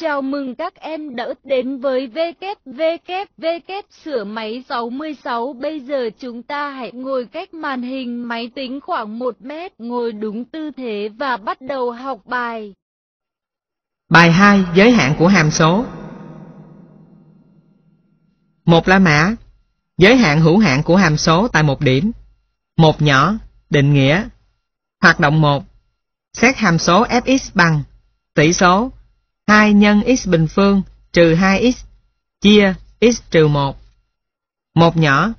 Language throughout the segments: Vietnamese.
Chào mừng các em đã đến với WWW sửa máy 66. Bây giờ chúng ta hãy ngồi cách màn hình máy tính khoảng 1 mét, ngồi đúng tư thế và bắt đầu học bài. Bài 2. Giới hạn của hàm số một là mã, giới hạn hữu hạn của hàm số tại một điểm. một nhỏ, định nghĩa. Hoạt động 1. Xét hàm số fx bằng tỷ số 2 nhân x bình phương trừ 2x chia x trừ 1. Một nhỏ,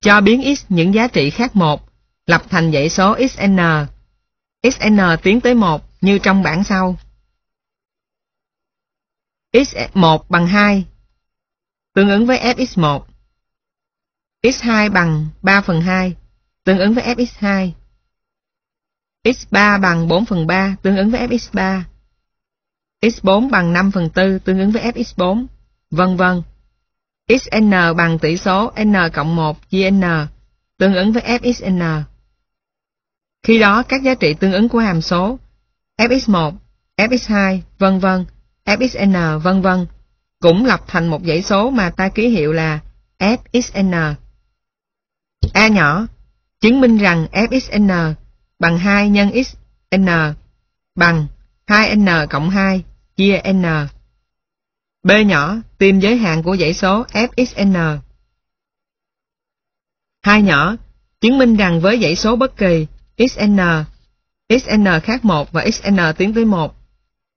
cho biến x những giá trị khác một, lập thành dãy số xn. xn tiến tới 1 như trong bảng sau. x1 bằng 2, tương ứng với fx1. x2 bằng 3 phần 2, tương ứng với fx2. x3 bằng 4 phần 3, tương ứng với fx3 x4 bằng 5 phần 4 tương ứng với fx4, vân vân. xn bằng tỷ số n cộng 1 n tương ứng với fxn. Khi đó các giá trị tương ứng của hàm số fx1, fx2, vân vân, fxn vân vân cũng lập thành một dãy số mà ta ký hiệu là fxn. A nhỏ chứng minh rằng fxn bằng 2 nhân xn bằng 2n cộng 2 chia n. B nhỏ tìm giới hạn của dãy số fxn. Hai nhỏ chứng minh rằng với dãy số bất kỳ xn, xn khác 1 và xn tiến tới 1,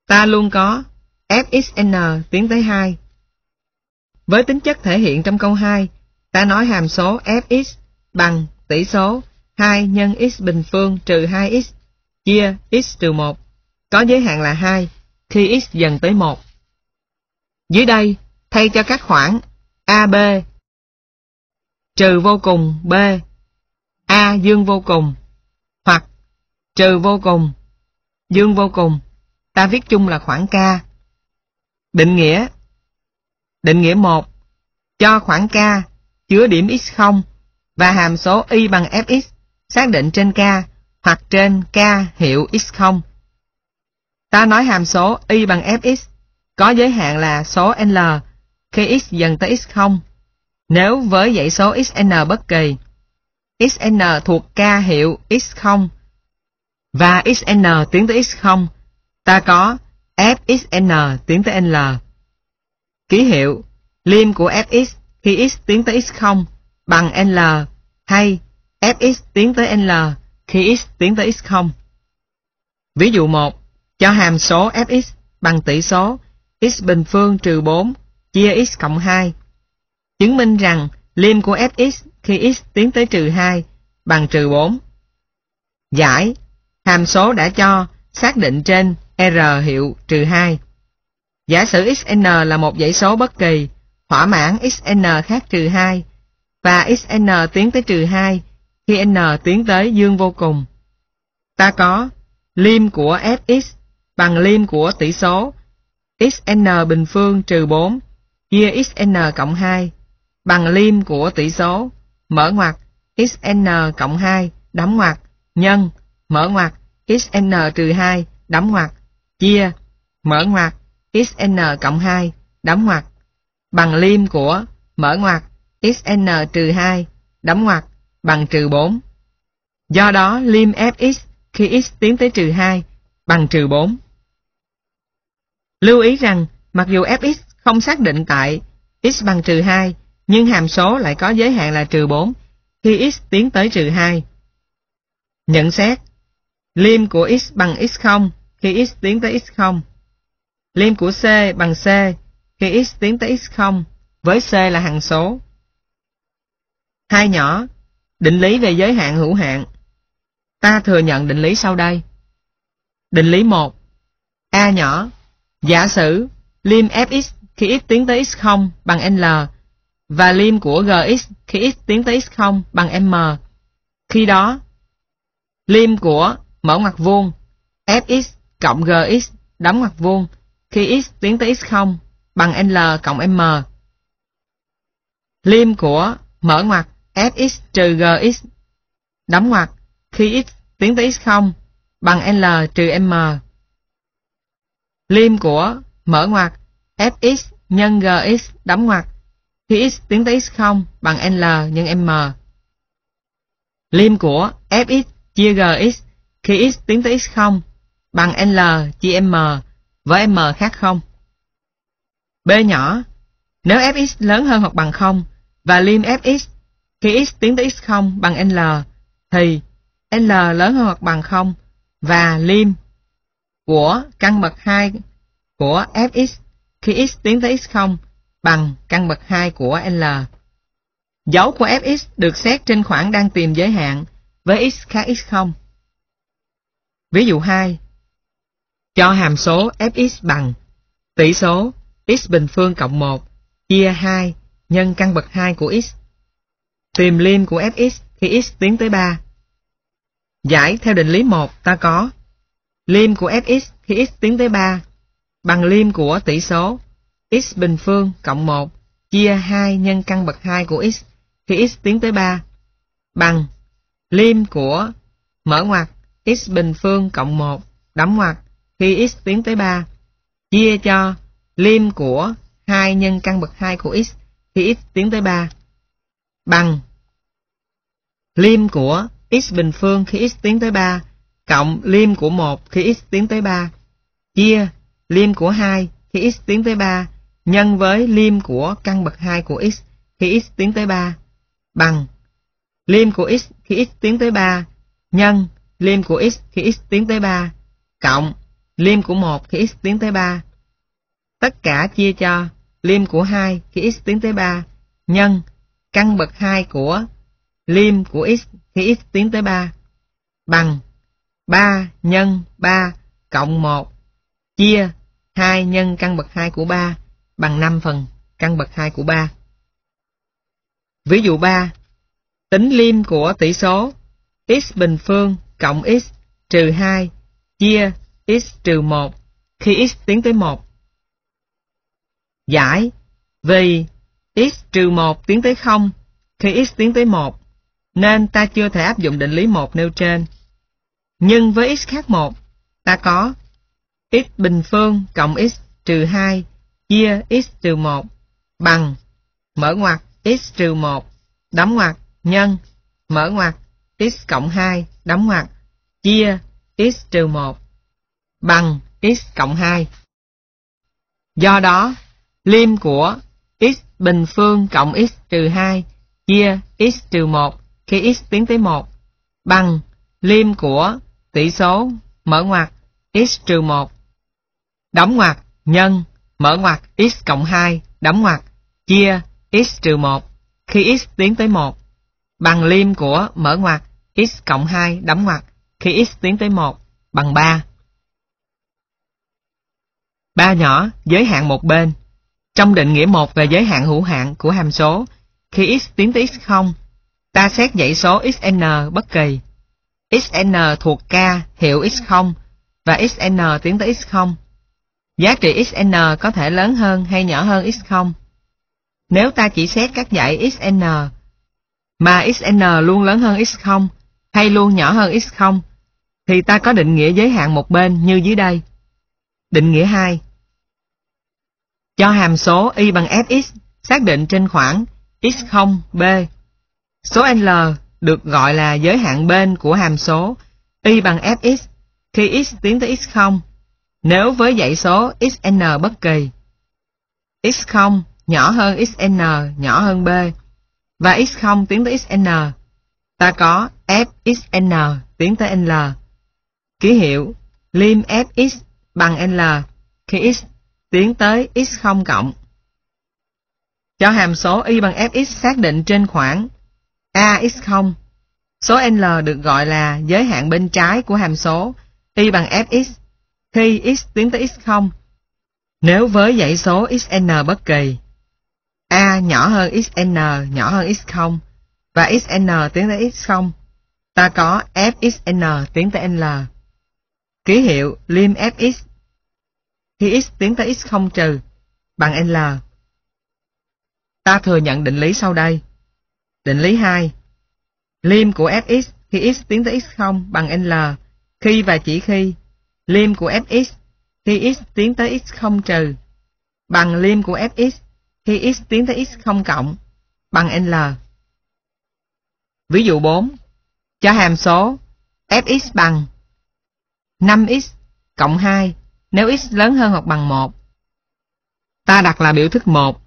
ta luôn có fxn tiến tới 2. Với tính chất thể hiện trong câu 2, ta nói hàm số fx bằng tỷ số 2 nhân x bình phương trừ 2x chia x trừ 1 có giới hạn là 2 khi x dần tới 1. Dưới đây, thay cho các khoảng AB trừ vô cùng B A dương vô cùng hoặc trừ vô cùng dương vô cùng ta viết chung là khoảng K. Định nghĩa Định nghĩa 1 cho khoảng K chứa điểm x0 và hàm số y bằng fx xác định trên K hoặc trên K hiệu x0 Ta nói hàm số y bằng fx có giới hạn là số n khi x dần tới x0. Nếu với dãy số xn bất kỳ, xn thuộc k hiệu x0 và xn tiến tới x0, ta có fxn tiến tới n. Ký hiệu lim của fx khi x tiến tới x0 bằng n hay fx tiến tới n khi x tiến tới x0. Ví dụ 1 cho hàm số fx bằng tỷ số x bình phương trừ 4 chia x cộng 2. Chứng minh rằng lim của fx khi x tiến tới trừ 2 bằng trừ 4. Giải, hàm số đã cho xác định trên r hiệu trừ 2. Giả sử xn là một dãy số bất kỳ, thỏa mãn xn khác trừ 2, và xn tiến tới trừ 2 khi n tiến tới dương vô cùng. Ta có lim của fx bằng lim của tỷ số xn bình phương trừ 4 chia xn cộng 2 bằng lim của tỷ số mở ngoặc xn cộng 2 đóng ngoặc nhân mở ngoặc xn trừ 2 đóng ngoặc chia mở ngoặc xn cộng 2 đóng ngoặc bằng lim của mở ngoặc xn trừ 2 đóng ngoặc bằng trừ 4 do đó lim fx khi x tiến tới trừ 2 bằng trừ 4 Lưu ý rằng, mặc dù fx không xác định tại x bằng trừ 2, nhưng hàm số lại có giới hạn là trừ 4 khi x tiến tới trừ 2. Nhận xét lim của x bằng x0 khi x tiến tới x0 lim của c bằng c khi x tiến tới x0 với c là hằng số. Hai nhỏ Định lý về giới hạn hữu hạn Ta thừa nhận định lý sau đây Định lý 1 A nhỏ Giả sử lim fx khi x tiến tới x0 bằng L và lim của gx khi x tiến tới x0 bằng M. Khi đó, lim của mở ngoặc vuông fx cộng gx đóng ngoặc vuông khi x tiến tới x0 bằng L cộng M. Lim của mở ngoặc fx trừ gx đóng ngoặc khi x tiến tới x0 bằng L trừ M. Lim của mở ngoặc fx nhân gx đóng ngoặc khi x tiến tới x0 bằng L nhân M. Lim của fx chia gx khi x tiến tới x0 bằng L chia M với M khác không. B nhỏ, nếu fx lớn hơn hoặc bằng 0 và lim fx khi x tiến tới x0 bằng L thì L lớn hơn hoặc bằng 0 và lim của căn bậc 2 của Fx khi x tiến tới x0 bằng căn bậc 2 của L. Dấu của Fx được xét trên khoảng đang tìm giới hạn với x khác x0. Ví dụ 2. Cho hàm số fx bằng tỷ số x bình phương cộng 1 chia 2 nhân căn bậc 2 của x. Tìm lim của fx khi x tiến tới 3. Giải theo định lý 1 ta có Lim của fx khi x tiến tới 3 bằng lim của tỷ số x bình phương cộng 1 chia 2 nhân căn bậc 2 của x khi x tiến tới 3 bằng lim của mở ngoặc x bình phương cộng 1 đóng ngoặc khi x tiến tới 3 chia cho lim của 2 nhân căn bậc 2 của x khi x tiến tới 3 bằng lim của x bình phương khi x tiến tới 3 cộng lim của 1 khi x tiến tới 3 chia lim của 2 khi x tiến tới 3 nhân với lim của căn bậc 2 của x khi x tiến tới 3 bằng lim của x khi x tiến tới 3 nhân lim của x khi x tiến tới 3 cộng lim của 1 khi x tiến tới 3 tất cả chia cho lim của 2 khi x tiến tới 3 nhân căn bậc 2 của lim của x khi x tiến tới 3 bằng 3 nhân 3 cộng 1 chia 2 nhân căn bậc 2 của 3 bằng 5 phần căn bậc 2 của 3. Ví dụ 3. Tính liêm của tỷ số x bình phương cộng x trừ 2 chia x trừ 1 khi x tiến tới 1. Giải vì x trừ 1 tiến tới 0 khi x tiến tới 1 nên ta chưa thể áp dụng định lý 1 nêu trên nhân với x khác 1, ta có x bình phương cộng x trừ 2 chia x trừ 1 bằng mở ngoặc x trừ 1 đóng ngoặc nhân mở ngoặc x cộng 2 đóng ngoặc chia x trừ 1 bằng x cộng 2. Do đó, liêm của x bình phương cộng x trừ 2 chia x trừ 1 khi x tiến tới 1 bằng Liêm của tỷ số mở ngoặc x trừ 1 đóng ngoặc nhân mở ngoặc x cộng 2 đóng ngoặc chia x trừ 1 khi x tiến tới 1 bằng liêm của mở ngoặc x cộng 2 đóng ngoặc khi x tiến tới 1 bằng 3. Ba nhỏ giới hạn một bên. Trong định nghĩa một về giới hạn hữu hạn của hàm số, khi x tiến tới x0, ta xét dãy số xn bất kỳ xn thuộc K hiệu x0 và xn tiến tới x0. Giá trị xn có thể lớn hơn hay nhỏ hơn x0. Nếu ta chỉ xét các dãy xn mà xn luôn lớn hơn x0 hay luôn nhỏ hơn x0 thì ta có định nghĩa giới hạn một bên như dưới đây. Định nghĩa 2 Cho hàm số y bằng fx xác định trên khoảng x0, b. Số L được gọi là giới hạn bên của hàm số y bằng fx khi x tiến tới x0 nếu với dãy số xn bất kỳ. x0 nhỏ hơn xn nhỏ hơn b và x0 tiến tới xn ta có fxn tiến tới l. Ký hiệu lim fx bằng l khi x tiến tới x0 cộng. Cho hàm số y bằng fx xác định trên khoảng AX0 Số L được gọi là giới hạn bên trái của hàm số y bằng fx khi x tiến tới x0 nếu với dãy số xn bất kỳ a nhỏ hơn xn nhỏ hơn x0 và xn tiến tới x0 ta có fxn tiến tới l ký hiệu lim fx khi x tiến tới x0 trừ bằng l ta thừa nhận định lý sau đây Định lý 2 Lim của fx khi x tiến tới x0 bằng L khi và chỉ khi Lim của fx khi x tiến tới x0 trừ bằng lim của fx khi x tiến tới x0 cộng bằng L. Ví dụ 4 cho hàm số fx bằng 5x cộng 2 nếu x lớn hơn hoặc bằng 1. Ta đặt là biểu thức 1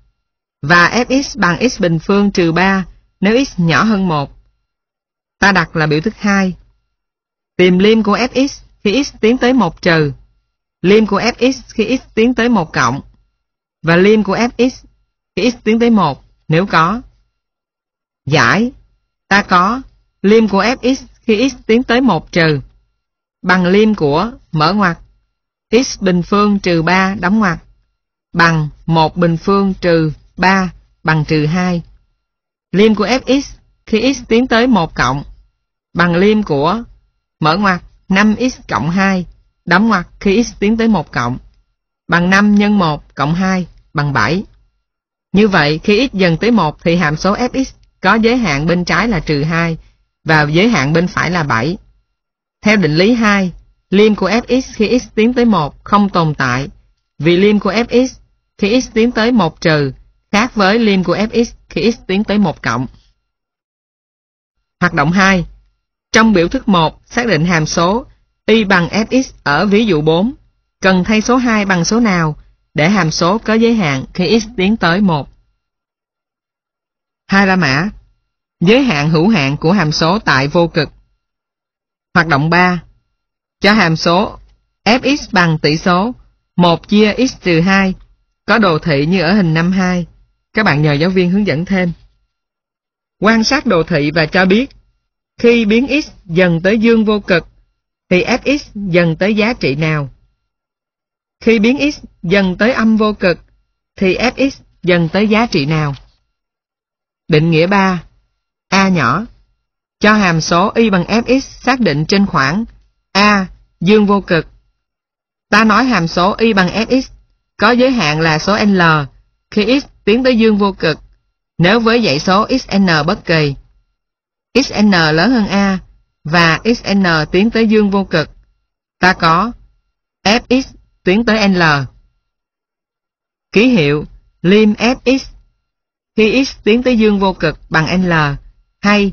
và fx bằng x bình phương trừ 3 nếu x nhỏ hơn 1. Ta đặt là biểu thức 2. Tìm lim của fx khi x tiến tới 1 trừ, lim của fx khi x tiến tới 1 cộng, và lim của fx khi x tiến tới 1 nếu có. Giải, ta có lim của fx khi x tiến tới 1 trừ, bằng lim của mở ngoặc x bình phương trừ 3 đóng ngoặc bằng 1 bình phương trừ 3 bằng trừ 2 Liêm của fx khi x tiến tới 1 cộng bằng liêm của mở ngoặc 5x cộng 2 đóng ngoặc khi x tiến tới 1 cộng bằng 5 nhân 1 cộng 2 bằng 7. Như vậy khi x dần tới 1 thì hàm số fx có giới hạn bên trái là trừ 2 và giới hạn bên phải là 7. Theo định lý 2, liêm của fx khi x tiến tới 1 không tồn tại vì liêm của fx khi x tiến tới 1 trừ khác với lim của fx khi x tiến tới 1 cộng. Hoạt động 2. Trong biểu thức 1, xác định hàm số y bằng fx ở ví dụ 4. Cần thay số 2 bằng số nào để hàm số có giới hạn khi x tiến tới 1. Hai la mã. Giới hạn hữu hạn của hàm số tại vô cực. Hoạt động 3. Cho hàm số fx bằng tỷ số 1 chia x trừ 2 có đồ thị như ở hình 52. Các bạn nhờ giáo viên hướng dẫn thêm. Quan sát đồ thị và cho biết, khi biến x dần tới dương vô cực, thì fx dần tới giá trị nào? Khi biến x dần tới âm vô cực, thì fx dần tới giá trị nào? Định nghĩa 3 A nhỏ Cho hàm số y bằng fx xác định trên khoảng A dương vô cực Ta nói hàm số y bằng fx có giới hạn là số L khi x tiến tới dương vô cực nếu với dãy số xn bất kỳ. xn lớn hơn a và xn tiến tới dương vô cực. Ta có fx tiến tới n l. Ký hiệu lim fx khi x tiến tới dương vô cực bằng n l hay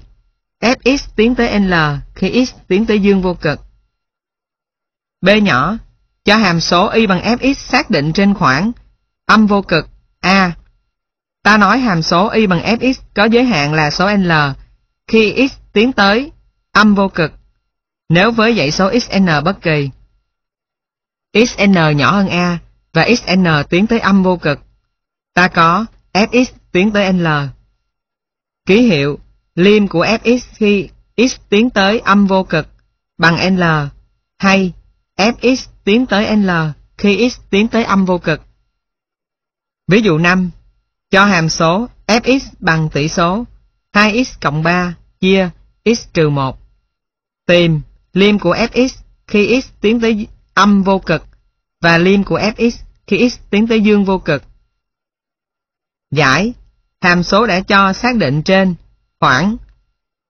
fx tiến tới n l khi x tiến tới dương vô cực. B nhỏ cho hàm số y bằng fx xác định trên khoảng âm vô cực a Ta nói hàm số y bằng fx có giới hạn là số n khi x tiến tới âm vô cực nếu với dãy số xn bất kỳ. xn nhỏ hơn a và xn tiến tới âm vô cực. Ta có fx tiến tới n. Ký hiệu lim của fx khi x tiến tới âm vô cực bằng n hay fx tiến tới n khi x tiến tới âm vô cực. Ví dụ 5 cho hàm số fx bằng tỷ số 2x cộng 3 chia x trừ 1. Tìm liêm của fx khi x tiến tới âm vô cực và liêm của fx khi x tiến tới dương vô cực. Giải Hàm số đã cho xác định trên khoảng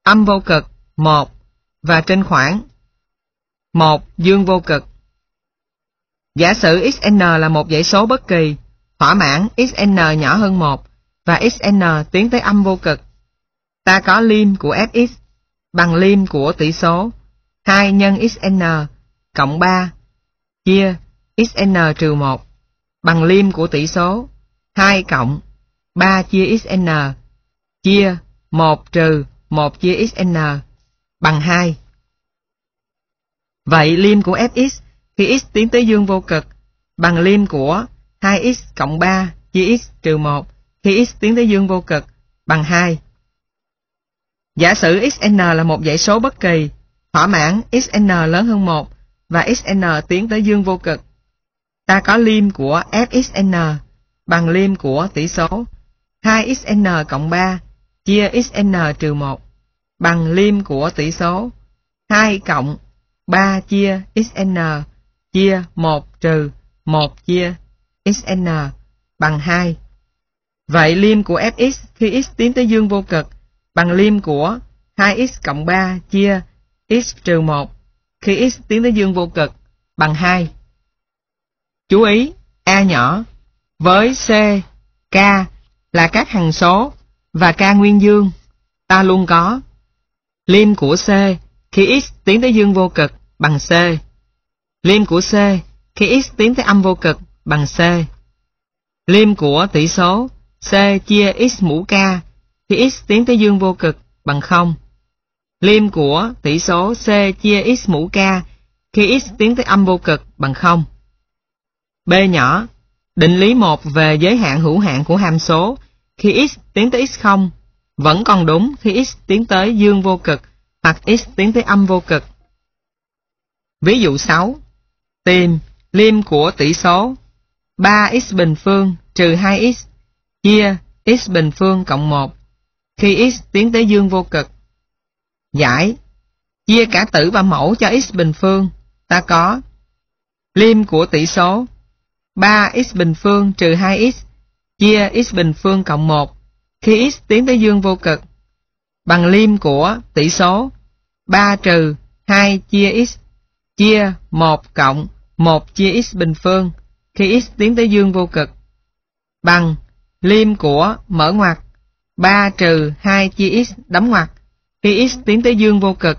âm vô cực 1 và trên khoảng 1 dương vô cực. Giả sử xn là một dãy số bất kỳ hỏa mãn xn nhỏ hơn 1 và xn tiến tới âm vô cực. Ta có lim của fx bằng lim của tỷ số 2 nhân xn cộng 3 chia xn trừ 1 bằng lim của tỷ số 2 cộng 3 chia xn chia 1 trừ 1 chia xn bằng 2. Vậy lim của fx khi x tiến tới dương vô cực bằng lim của 2x cộng 3 chia x trừ 1 khi x tiến tới dương vô cực bằng 2. Giả sử xn là một dãy số bất kỳ, thỏa mãn xn lớn hơn 1 và xn tiến tới dương vô cực. Ta có lim của fxn bằng lim của tỷ số 2xn cộng 3 chia xn trừ 1 bằng lim của tỷ số 2 cộng 3 chia xn chia 1 trừ 1 chia xn bằng 2. Vậy lim của fx khi x tiến tới dương vô cực bằng lim của 2x cộng 3 chia x trừ 1 khi x tiến tới dương vô cực bằng 2. Chú ý, A nhỏ với C, K là các hằng số và K nguyên dương ta luôn có. Lim của C khi x tiến tới dương vô cực bằng C. Lim của C khi x tiến tới âm vô cực bằng C. lim của tỷ số C chia x mũ k khi x tiến tới dương vô cực bằng 0. lim của tỷ số C chia x mũ k khi x tiến tới âm vô cực bằng 0. B nhỏ, định lý 1 về giới hạn hữu hạn của hàm số khi x tiến tới x0 vẫn còn đúng khi x tiến tới dương vô cực hoặc x tiến tới âm vô cực. Ví dụ 6. Tìm lim của tỷ số 3x bình phương trừ 2x chia x bình phương cộng 1 khi x tiến tới dương vô cực. Giải Chia cả tử và mẫu cho x bình phương ta có lim của tỷ số 3x bình phương trừ 2x chia x bình phương cộng 1 khi x tiến tới dương vô cực bằng lim của tỷ số 3 trừ 2 chia x chia 1 cộng 1 chia x bình phương khi x tiến tới dương vô cực bằng liêm của mở ngoặc 3 trừ 2 chia x đóng ngoặc khi x tiến tới dương vô cực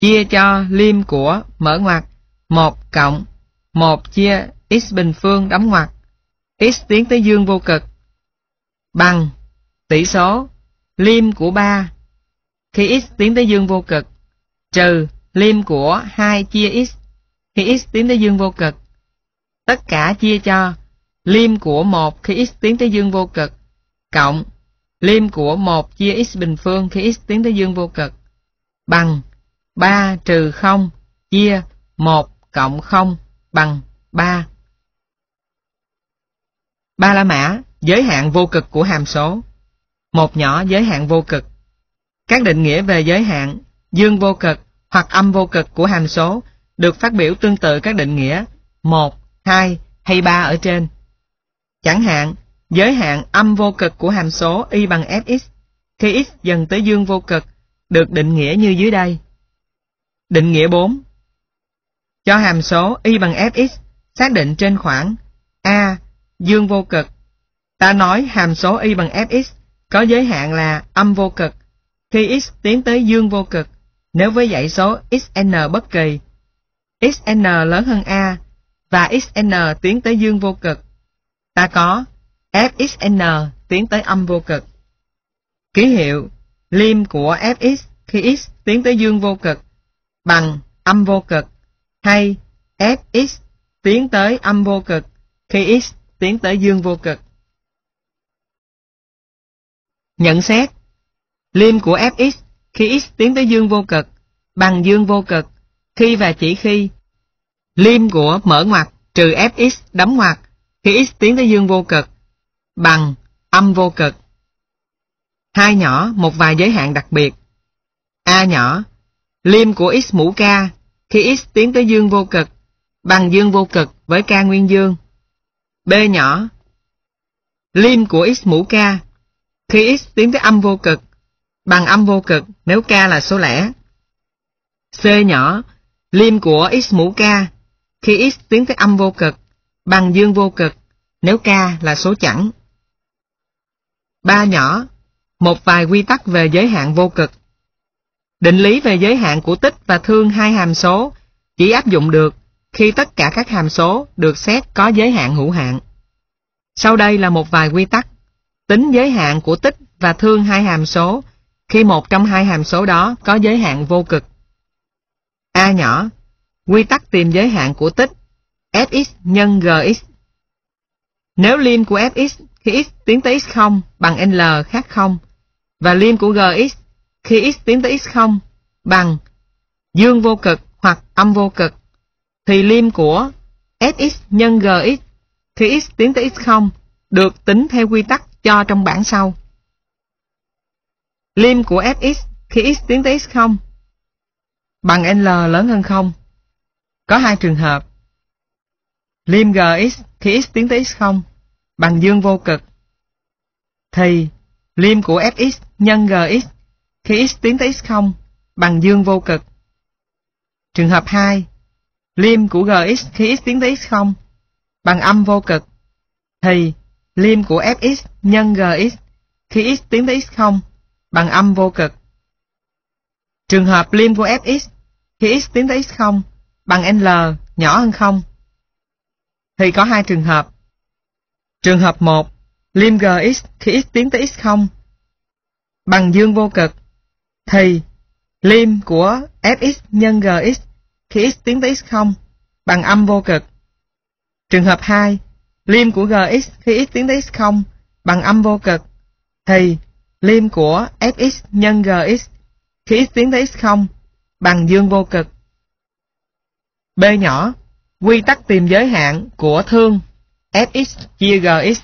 chia cho liêm của mở ngoặc 1 cộng 1 chia x bình phương đóng ngoặc x tiến tới dương vô cực bằng tỷ số liêm của 3 khi x tiến tới dương vô cực trừ liêm của 2 chia x khi x tiến tới dương vô cực tất cả chia cho liêm của một khi x tiến tới dương vô cực cộng liêm của một chia x bình phương khi x tiến tới dương vô cực bằng 3 trừ 0 chia 1 cộng 0 bằng 3. Ba la mã, giới hạn vô cực của hàm số. Một nhỏ giới hạn vô cực. Các định nghĩa về giới hạn, dương vô cực hoặc âm vô cực của hàm số được phát biểu tương tự các định nghĩa 1 2 hay 3 ở trên. Chẳng hạn, giới hạn âm vô cực của hàm số y bằng fx khi x dần tới dương vô cực được định nghĩa như dưới đây. Định nghĩa 4 Cho hàm số y bằng fx xác định trên khoảng a dương vô cực. Ta nói hàm số y bằng fx có giới hạn là âm vô cực. Khi x tiến tới dương vô cực, nếu với dãy số xn bất kỳ, xn lớn hơn a và xn tiến tới dương vô cực. Ta có fxn tiến tới âm vô cực. Ký hiệu lim của fx khi x tiến tới dương vô cực bằng âm vô cực hay fx tiến tới âm vô cực khi x tiến tới dương vô cực. Nhận xét lim của fx khi x tiến tới dương vô cực bằng dương vô cực khi và chỉ khi Liêm của mở ngoặc trừ fx đóng ngoặc khi x tiến tới dương vô cực bằng âm vô cực. Hai nhỏ một vài giới hạn đặc biệt. A nhỏ, liêm của x mũ k khi x tiến tới dương vô cực bằng dương vô cực với k nguyên dương. B nhỏ, liêm của x mũ k khi x tiến tới âm vô cực bằng âm vô cực nếu k là số lẻ. C nhỏ, liêm của x mũ k khi x tiến tới âm vô cực, bằng dương vô cực, nếu k là số chẵn. Ba nhỏ, một vài quy tắc về giới hạn vô cực. Định lý về giới hạn của tích và thương hai hàm số chỉ áp dụng được khi tất cả các hàm số được xét có giới hạn hữu hạn. Sau đây là một vài quy tắc. Tính giới hạn của tích và thương hai hàm số khi một trong hai hàm số đó có giới hạn vô cực. A nhỏ, Quy tắc tìm giới hạn của tích fx nhân gx. Nếu lim của fx khi x tiến tới x0 bằng L khác 0 và lim của gx khi x tiến tới x0 bằng dương vô cực hoặc âm vô cực thì lim của fx nhân gx khi x tiến tới x0 được tính theo quy tắc cho trong bảng sau. Lim của fx khi x tiến tới x0 bằng L lớn hơn 0 có hai trường hợp. Liêm gx khi x tiến tới x0 bằng dương vô cực thì lim của fx nhân gx khi x tiến tới x0 bằng dương vô cực. Trường hợp 2. lim của gx khi x tiến tới x0 bằng âm vô cực thì lim của fx nhân gx khi x tiến tới x0 bằng âm vô cực. Trường hợp lim của fx khi x tiến tới x0 bằng L nhỏ hơn 0 thì có hai trường hợp. Trường hợp 1, lim Gx khi x tiến tới x0 bằng dương vô cực thì lim của fx nhân gx khi x tiến tới x0 bằng âm vô cực. Trường hợp 2, lim của gx khi x tiến tới x0 bằng âm vô cực thì lim của fx nhân gx khi x tiến tới x0 bằng dương vô cực. B nhỏ, quy tắc tìm giới hạn của thương Fx chia Gx.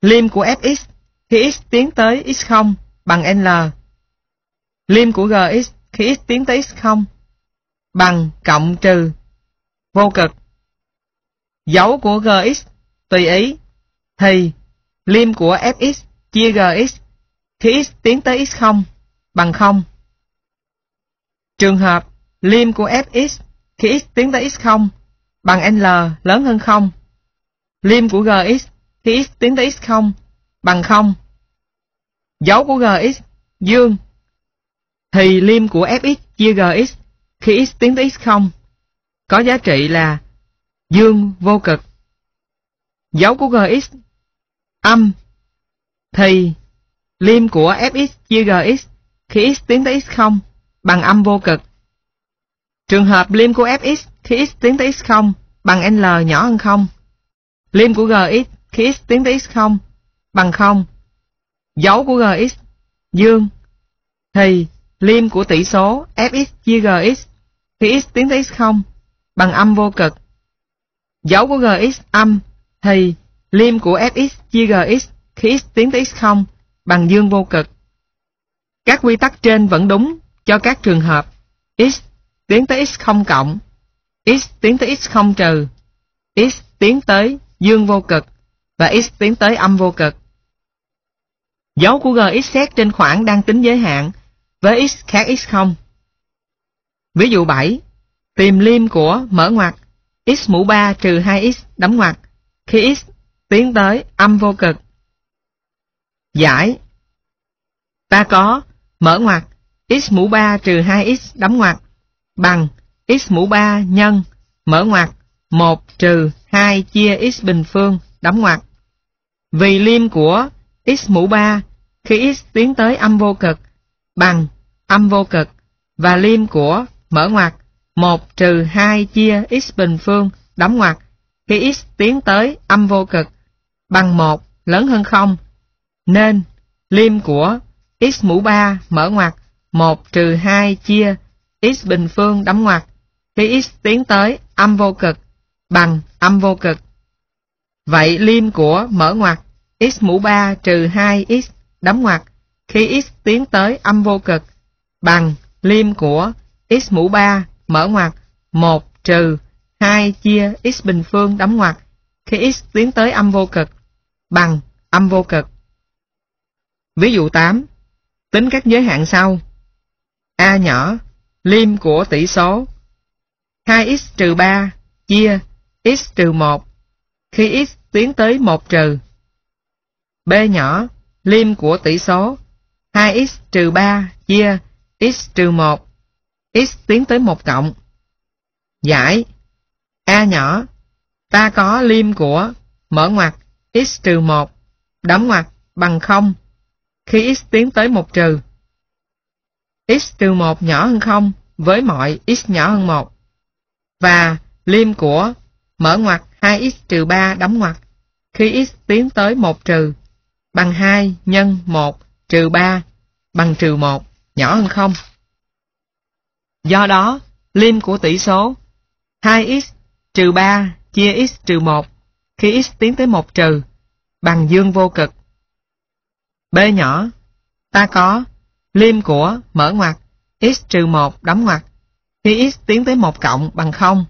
Lim của Fx khi x tiến tới x0 bằng L. Lim của Gx khi x tiến tới x0 bằng cộng trừ vô cực. Dấu của Gx tùy ý thì lim của Fx chia Gx khi x tiến tới x0 bằng 0. Trường hợp Lim của fx khi x tiến tới x0 bằng L lớn hơn 0. Lim của gx khi x tiến tới x0 bằng 0. Dấu của gx dương thì lim của fx chia gx khi x tiến tới x0 có giá trị là dương vô cực. Dấu của gx âm thì lim của fx chia gx khi x tiến tới x0 bằng âm vô cực. Trường hợp lim của fx khi x tiến tới x0 bằng L nhỏ hơn 0. Lim của gx khi x tiến tới x0 bằng 0. Dấu của gx dương thì lim của tỷ số fx chia gx khi x tiến tới x0 bằng âm vô cực. Dấu của gx âm thì lim của fx chia gx khi x tiến tới x0 bằng dương vô cực. Các quy tắc trên vẫn đúng cho các trường hợp x tiến tới x không cộng, x tiến tới x không trừ, x tiến tới dương vô cực và x tiến tới âm vô cực. Dấu của g x xét trên khoảng đang tính giới hạn với x khác x không Ví dụ 7, tìm lim của mở ngoặc x mũ 3 trừ 2x đóng ngoặc khi x tiến tới âm vô cực. Giải Ta có mở ngoặc x mũ 3 trừ 2x đóng ngoặc bằng x mũ 3 nhân mở ngoặc 1 trừ 2 chia x bình phương đóng ngoặc. Vì liêm của x mũ 3 khi x tiến tới âm vô cực bằng âm vô cực và liêm của mở ngoặc 1 trừ 2 chia x bình phương đóng ngoặc khi x tiến tới âm vô cực bằng 1 lớn hơn 0 nên liêm của x mũ 3 mở ngoặc 1 trừ 2 chia x bình phương đóng ngoặc khi x tiến tới âm vô cực bằng âm vô cực vậy lim của mở ngoặc x mũ 3 trừ 2x đóng ngoặc khi x tiến tới âm vô cực bằng lim của x mũ 3 mở ngoặc 1 trừ 2 chia x bình phương đóng ngoặc khi x tiến tới âm vô cực bằng âm vô cực. Ví dụ 8. Tính các giới hạn sau. A nhỏ Lim của tỷ số 2x trừ 3 chia x trừ 1 khi x tiến tới 1 trừ. B nhỏ, lim của tỷ số 2x trừ 3 chia x trừ 1 x tiến tới 1 cộng. Giải A nhỏ, ta có lim của mở ngoặc x trừ 1 đóng ngoặc bằng 0 khi x tiến tới 1 trừ. x trừ 1 nhỏ hơn 0 với mọi x nhỏ hơn 1 và lim của mở ngoặc 2x trừ 3 đóng ngoặc khi x tiến tới 1 trừ bằng 2 nhân 1 trừ 3 bằng trừ 1 nhỏ hơn 0. Do đó, lim của tỷ số 2x trừ 3 chia x trừ 1 khi x tiến tới 1 trừ bằng dương vô cực. B nhỏ, ta có lim của mở ngoặc x trừ 1 đóng ngoặc khi x tiến tới 1 cộng bằng 0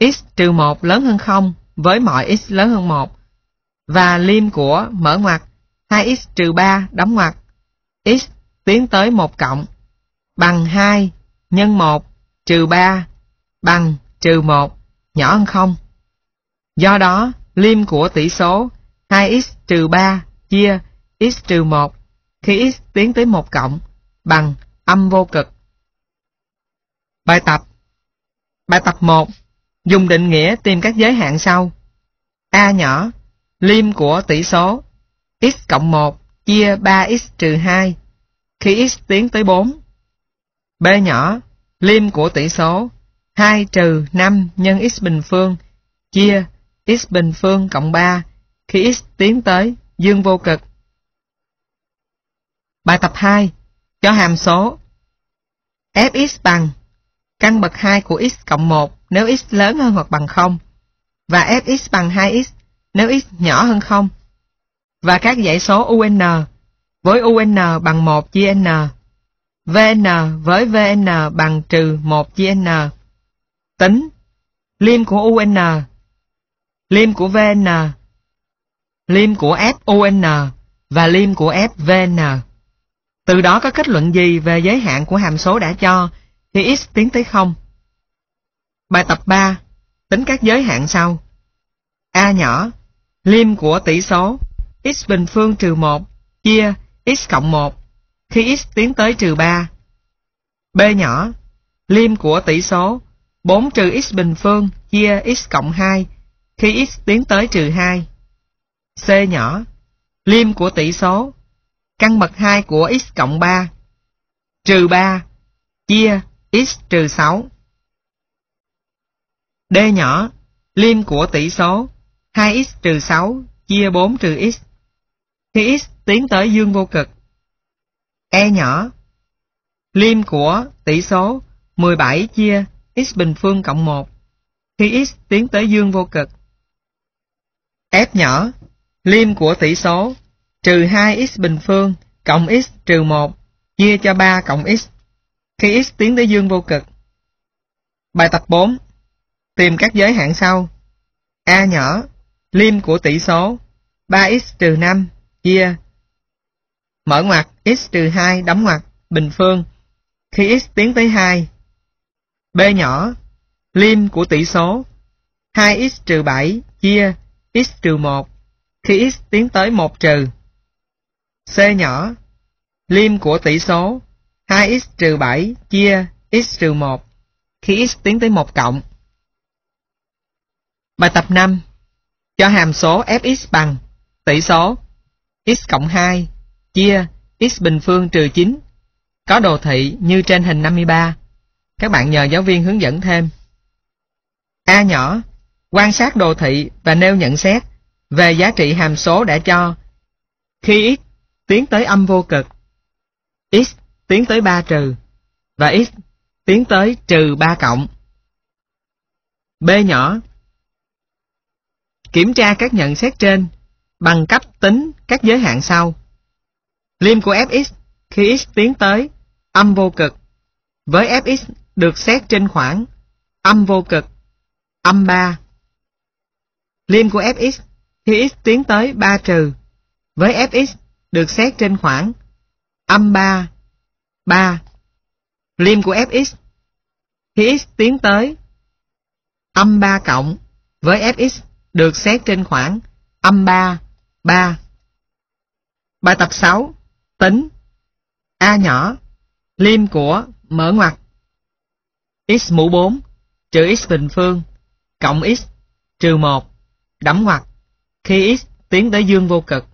x trừ 1 lớn hơn 0 với mọi x lớn hơn 1 và lim của mở ngoặc 2x trừ 3 đóng ngoặc x tiến tới 1 cộng bằng 2 nhân 1 trừ 3 bằng trừ 1 nhỏ hơn 0 do đó lim của tỷ số 2x trừ 3 chia x trừ 1 khi x tiến tới 1 cộng bằng âm vô cực. Bài tập Bài tập 1 Dùng định nghĩa tìm các giới hạn sau. A nhỏ, liêm của tỷ số x cộng 1 chia 3x trừ 2 khi x tiến tới 4. B nhỏ, liêm của tỷ số 2 trừ 5 nhân x bình phương chia x bình phương cộng 3 khi x tiến tới dương vô cực. Bài tập 2 cho hàm số fx bằng căn bậc 2 của x cộng 1 nếu x lớn hơn hoặc bằng 0 và fx bằng 2x nếu x nhỏ hơn 0 và các dãy số un với un bằng 1 chia n vn với vn bằng trừ 1 chia n tính liêm của un liêm của vn liêm của fun và liêm của fvn từ đó có kết luận gì về giới hạn của hàm số đã cho khi x tiến tới không? Bài tập 3. Tính các giới hạn sau. A nhỏ, lim của tỷ số x bình phương trừ 1 chia x cộng 1 khi x tiến tới trừ 3. B nhỏ, lim của tỷ số 4 trừ x bình phương chia x cộng 2 khi x tiến tới trừ 2. C nhỏ, lim của tỷ số căn bậc 2 của x cộng 3 trừ 3 chia x trừ 6. D nhỏ, lim của tỷ số 2x trừ 6 chia 4 trừ x. Khi x tiến tới dương vô cực. E nhỏ, lim của tỷ số 17 chia x bình phương cộng 1 khi x tiến tới dương vô cực. F nhỏ, lim của tỷ số trừ 2x bình phương cộng x trừ 1 chia cho 3 cộng x khi x tiến tới dương vô cực. Bài tập 4 Tìm các giới hạn sau A nhỏ Liêm của tỷ số 3x trừ 5 chia Mở ngoặc x trừ 2 đóng ngoặc bình phương khi x tiến tới 2 B nhỏ Liêm của tỷ số 2x trừ 7 chia x trừ 1 khi x tiến tới 1 trừ C nhỏ Lim của tỷ số 2x trừ 7 chia x trừ 1 khi x tiến tới 1 cộng. Bài tập 5 Cho hàm số fx bằng tỷ số x cộng 2 chia x bình phương trừ 9 có đồ thị như trên hình 53. Các bạn nhờ giáo viên hướng dẫn thêm. A nhỏ Quan sát đồ thị và nêu nhận xét về giá trị hàm số đã cho khi x tiến tới âm vô cực. X tiến tới 3 trừ và x tiến tới trừ 3 cộng. B nhỏ Kiểm tra các nhận xét trên bằng cách tính các giới hạn sau. Liêm của fx khi x tiến tới âm vô cực với fx được xét trên khoảng âm vô cực âm 3. Liêm của fx khi x tiến tới 3 trừ với fx được xét trên khoảng âm 3, 3, lim của fx khi x tiến tới âm 3 cộng với fx được xét trên khoảng âm 3, 3. Bài tập 6 Tính A nhỏ Lim của mở ngoặc x mũ 4 trừ x bình phương cộng x trừ 1 đóng ngoặc khi x tiến tới dương vô cực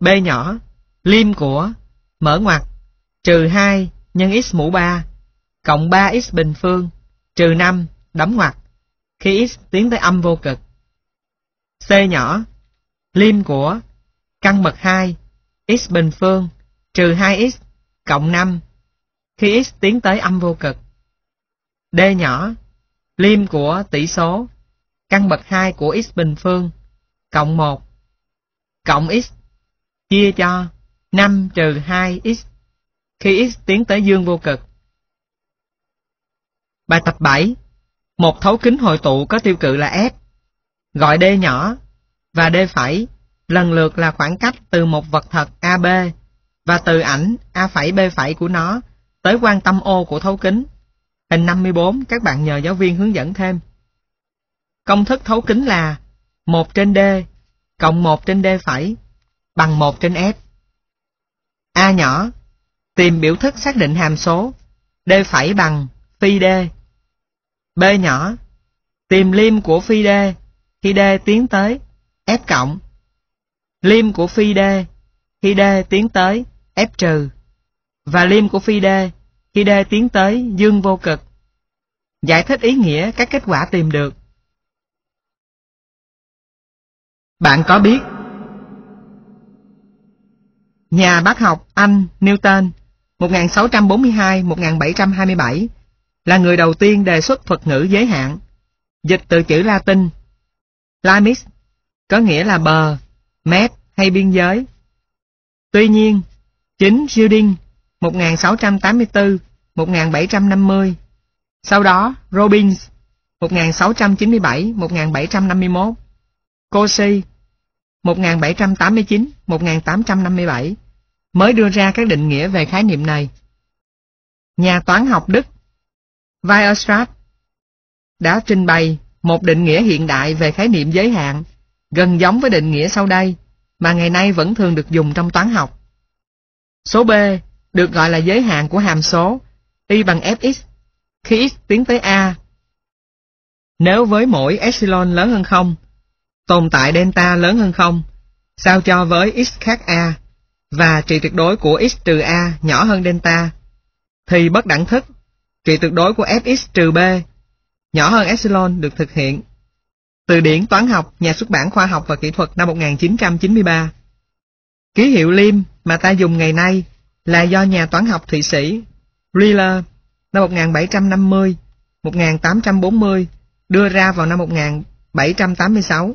B nhỏ Lim của Mở ngoặc Trừ 2 nhân x mũ 3 Cộng 3x bình phương Trừ 5 Đóng ngoặc Khi x tiến tới âm vô cực C nhỏ Lim của Căn bậc 2 X bình phương Trừ 2x Cộng 5 Khi x tiến tới âm vô cực D nhỏ Lim của tỷ số Căn bậc 2 của x bình phương Cộng 1 Cộng x chia cho 5 trừ 2x khi x tiến tới dương vô cực. Bài tập 7 Một thấu kính hội tụ có tiêu cự là F gọi D nhỏ và D phẩy lần lượt là khoảng cách từ một vật thật AB và từ ảnh A phẩy B phẩy của nó tới quan tâm O của thấu kính. Hình 54 các bạn nhờ giáo viên hướng dẫn thêm. Công thức thấu kính là 1 trên D cộng 1 trên D phẩy bằng 1 trên f. A nhỏ, tìm biểu thức xác định hàm số d phẩy bằng phi d. B nhỏ, tìm lim của phi d khi d tiến tới f cộng. Lim của phi d khi d tiến tới f trừ và lim của phi d khi d tiến tới dương vô cực. Giải thích ý nghĩa các kết quả tìm được. Bạn có biết Nhà bác học Anh Newton 1642-1727 là người đầu tiên đề xuất thuật ngữ giới hạn, dịch từ chữ Latin limis có nghĩa là bờ, mét hay biên giới. Tuy nhiên, chính Fielding 1684-1750, sau đó Robbins 1697-1751, Cosi 1789-1857 mới đưa ra các định nghĩa về khái niệm này. Nhà toán học Đức Weierstrass đã trình bày một định nghĩa hiện đại về khái niệm giới hạn gần giống với định nghĩa sau đây mà ngày nay vẫn thường được dùng trong toán học. Số B được gọi là giới hạn của hàm số y bằng fx khi x tiến tới a. Nếu với mỗi epsilon lớn hơn 0 tồn tại delta lớn hơn không sao cho với x khác a và trị tuyệt đối của x trừ a nhỏ hơn delta thì bất đẳng thức trị tuyệt đối của fx trừ b nhỏ hơn epsilon được thực hiện từ điển toán học nhà xuất bản khoa học và kỹ thuật năm 1993 ký hiệu lim mà ta dùng ngày nay là do nhà toán học thụy sĩ Rieler năm 1750 1840 đưa ra vào năm 1786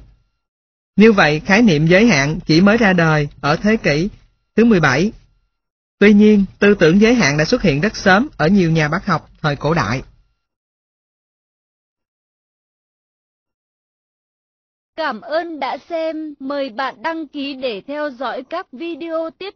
như vậy, khái niệm giới hạn chỉ mới ra đời ở thế kỷ thứ 17. Tuy nhiên, tư tưởng giới hạn đã xuất hiện rất sớm ở nhiều nhà bác học thời cổ đại. Cảm ơn đã xem, mời bạn đăng ký để theo dõi các video tiếp